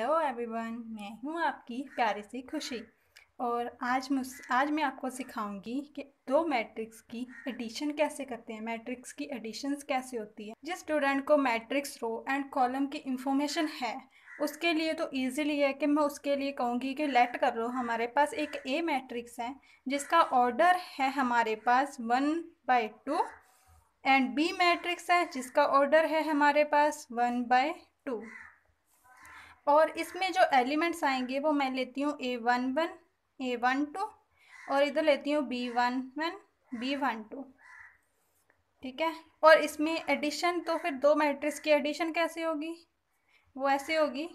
hello everyone मैं हूँ आपकी प्यारी सी खुशी और आज मुझ आज मैं आपको सिखाऊंगी कि दो मैट्रिक्स की एडिशन कैसे करते हैं मैट्रिक्स की एडिशंस कैसे होती है जिस स्टूडेंट को मैट्रिक्स रो एंड कॉलम की इंफॉर्मेशन है उसके लिए तो ईजिली है कि मैं उसके लिए कहूँगी कि लेट कर लो हमारे पास एक ए मैट्रिक्स है जिसका ऑर्डर है हमारे पास one by two and B matrix है जिसका ऑर्डर है हमारे पास वन बाय टू और इसमें जो एलिमेंट्स आएंगे वो मैं लेती हूँ A one one A one two और इधर लेती हूँ B one one B one two ठीक है और इसमें एडिशन तो फिर दो मैट्रिक्स की एडिशन कैसे होगी वो ऐसे होगी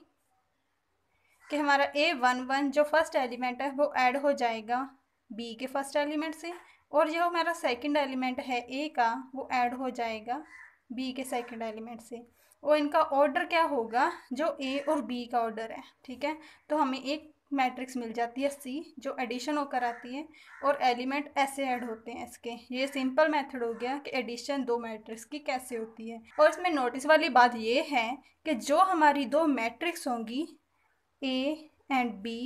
कि हमारा ए वन वन जो फर्स्ट एलिमेंट है वो ऐड हो जाएगा बी के फर्स्ट एलिमेंट से और जो हमारा सेकंड एलिमेंट है ए का वो ऐड हो जाएगा बी के सेकंड एलिमेंट से और इनका ऑर्डर क्या होगा जो ए और बी का ऑर्डर है ठीक है तो हमें एक मैट्रिक्स मिल जाती है सी जो एडिशन होकर आती है और एलिमेंट ऐसे ऐड होते हैं इसके ये सिंपल मेथड हो गया कि एडिशन दो मैट्रिक्स की कैसे होती है और इसमें नोटिस वाली बात ये है कि जो हमारी दो मैट्रिक्स होंगी ए एंड बी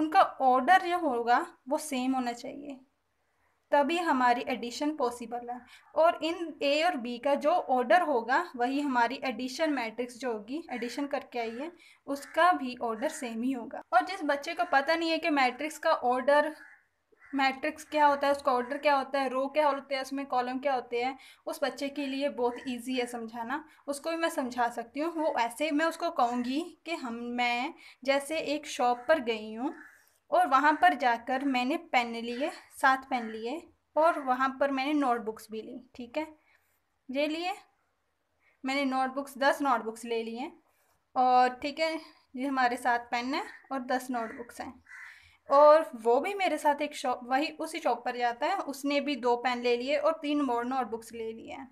उनका ऑर्डर जो होगा वो सेम होना चाहिए तभी हमारी एडिशन पॉसिबल है और इन ए और बी का जो ऑर्डर होगा वही हमारी एडिशन मैट्रिक्स जो होगी एडिशन करके आई है उसका भी ऑर्डर सेम ही होगा और जिस बच्चे को पता नहीं है कि मैट्रिक्स का ऑर्डर मैट्रिक्स क्या होता है उसका ऑर्डर क्या होता है रो क्या होते हैं उसमें कॉलम क्या होते हैं उस बच्चे के लिए बहुत इजी है समझाना उसको भी मैं समझा सकती हूँ वो ऐसे मैं उसको कहूँगी कि हम मैं जैसे एक शॉप पर गई हूँ और वहाँ पर जाकर मैंने पेन लिए सात पेन लिए और वहाँ पर मैंने नोटबुक्स भी ली ठीक है ये लिए मैंने नोटबुक्स दस नोटबुक्स ले लिए और ठीक है ये हमारे साथ पेन है और दस नोटबुक्स हैं और वो भी मेरे साथ एक शॉप वही उसी शॉप पर जाता है उसने भी दो पेन ले लिए और तीन मोर नोटबुक्स ले लिए हैं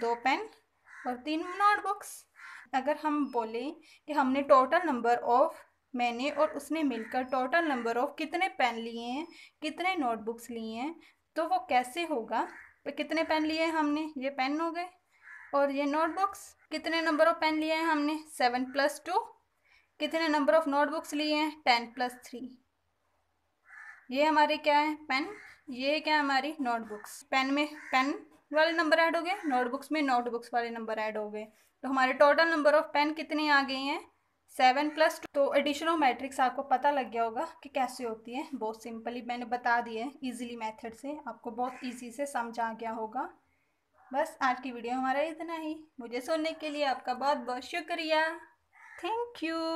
दो पेन और तीन नोटबुक्स अगर हम बोलें कि हमने टोटल नंबर ऑफ़ मैंने और उसने मिलकर टोटल नंबर ऑफ़ कितने पेन लिए हैं कितने नोटबुक्स लिए हैं तो वो कैसे होगा तो कितने पेन लिए हैं हमने ये पेन हो गए और ये नोटबुक्स कितने नंबर ऑफ़ पेन लिए हैं हमने सेवन प्लस टू कितने नंबर ऑफ़ नोटबुक्स लिए हैं टेन प्लस थ्री ये हमारे क्या है पेन ये क्या हमारी नोटबुक्स पेन में पेन वाले नंबर ऐड हो गए नोटबुक्स में नोटबुक्स वाले नंबर ऐड हो गए तो हमारे टोटल नंबर ऑफ़ पेन कितने आ गए हैं सेवन प्लस टू तो एडिशनल मैट्रिक्स आपको पता लग गया होगा कि कैसे होती है बहुत सिंपली मैंने बता दिए है ईजिली मेथड से आपको बहुत ईजी से समझा गया होगा बस आज की वीडियो हमारा इतना ही मुझे सुनने के लिए आपका बहुत बहुत शुक्रिया थैंक यू